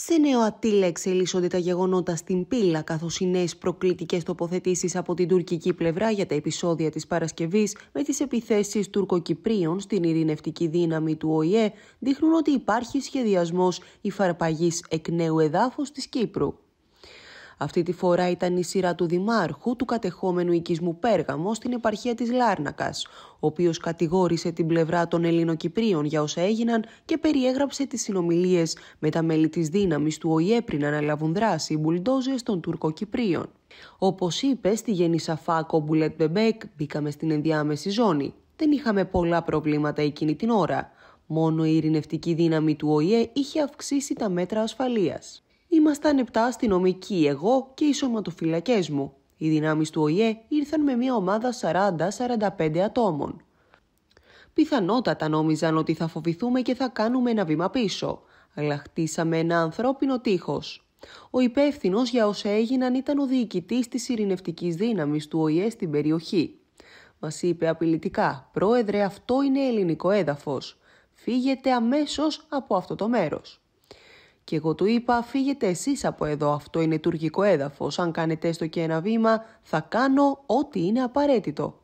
Σε νεοατήλα εξελίσσονται τα γεγονότα στην πύλα, καθώς οι νέες προκλητικές τοποθετήσεις από την τουρκική πλευρά για τα επεισόδια της Παρασκευής με τις επιθέσεις Τουρκοκυπρίων στην ειρηνευτική δύναμη του ΟΗΕ δείχνουν ότι υπάρχει σχεδιασμός υφαρπαγής εκ νέου εδάφους της Κύπρου. Αυτή τη φορά ήταν η σειρά του Δημάρχου του κατεχόμενου οικισμού Πέργαμο στην επαρχία της Λάρνακας, ο οποίος κατηγόρησε την πλευρά των Ελληνοκυπρίων για όσα έγιναν και περιέγραψε τις συνομιλίες με τα μέλη της δύναμης του ΟΗΕ πριν αναλάβουν δράση οι μπουλντόζες των Τουρκοκυπρίων. Όπως είπε στη Σαφάκο Μπουλετ Μπεμπέκ, μπήκαμε στην ενδιάμεση ζώνη. Δεν είχαμε πολλά προβλήματα εκείνη την ώρα. Μόνο η ειρηνευτική δύναμη του ΟΗΕ είχε αυξήσει τα μέτρα ασφαλείας. Ήμασταν επτά αστυνομικοί, εγώ και οι σωματοφυλακές μου. Οι δυνάμεις του ΟΗΕ ήρθαν με μια ομάδα 40-45 ατόμων. Πιθανότατα νόμιζαν ότι θα φοβηθούμε και θα κάνουμε ένα βήμα πίσω, αλλά χτίσαμε ένα ανθρώπινο τείχος. Ο υπεύθυνος για όσα έγιναν ήταν ο διοικητής της ειρηνευτικής δύναμης του ΟΗΕ στην περιοχή. Μας είπε απειλητικά: Πρόεδρε, αυτό είναι ελληνικό έδαφος. Φύγετε αμέσως από αυτό το μέρος. Και εγώ του είπα, φύγετε εσείς από εδώ, αυτό είναι τουρκικό έδαφος. Αν κάνετε έστω και ένα βήμα, θα κάνω ό,τι είναι απαραίτητο.